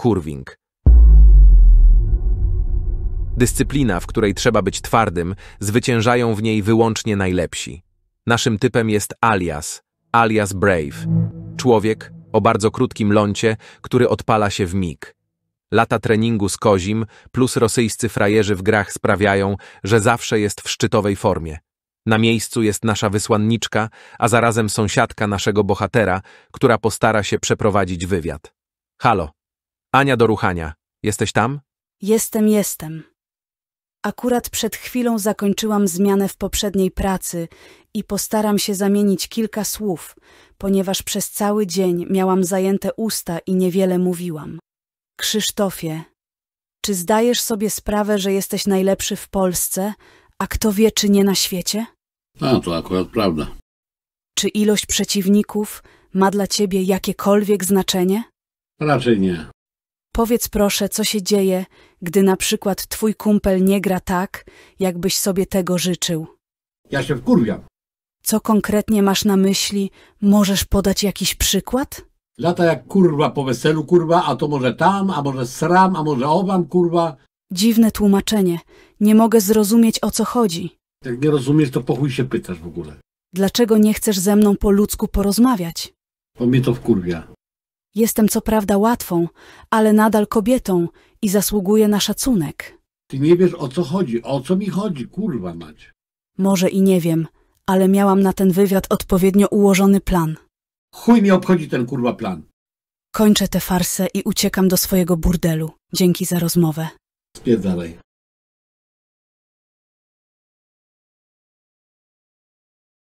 Kurwing. Dyscyplina, w której trzeba być twardym, zwyciężają w niej wyłącznie najlepsi. Naszym typem jest alias, alias Brave. Człowiek o bardzo krótkim lącie, który odpala się w mig. Lata treningu z kozim plus rosyjscy frajerzy w grach sprawiają, że zawsze jest w szczytowej formie. Na miejscu jest nasza wysłanniczka, a zarazem sąsiadka naszego bohatera, która postara się przeprowadzić wywiad. Halo, Ania do ruchania. Jesteś tam? Jestem, jestem. Akurat przed chwilą zakończyłam zmianę w poprzedniej pracy i postaram się zamienić kilka słów, ponieważ przez cały dzień miałam zajęte usta i niewiele mówiłam. Krzysztofie, czy zdajesz sobie sprawę, że jesteś najlepszy w Polsce, a kto wie, czy nie na świecie? A, no, to akurat prawda. Czy ilość przeciwników ma dla ciebie jakiekolwiek znaczenie? Raczej nie. Powiedz proszę, co się dzieje, gdy na przykład twój kumpel nie gra tak, jakbyś sobie tego życzył. Ja się wkurwiam. Co konkretnie masz na myśli? Możesz podać jakiś przykład? Lata jak kurwa po weselu, kurwa, a to może tam, a może sram, a może owam, kurwa. Dziwne tłumaczenie. Nie mogę zrozumieć, o co chodzi. Jak nie rozumiesz, to pochuj się pytasz w ogóle. Dlaczego nie chcesz ze mną po ludzku porozmawiać? Bo mnie to wkurwia. Jestem co prawda łatwą, ale nadal kobietą i zasługuję na szacunek. Ty nie wiesz o co chodzi, o co mi chodzi, kurwa mać. Może i nie wiem, ale miałam na ten wywiad odpowiednio ułożony plan. Chuj mi obchodzi ten kurwa plan. Kończę tę farsę i uciekam do swojego burdelu. Dzięki za rozmowę. Spierdalaj.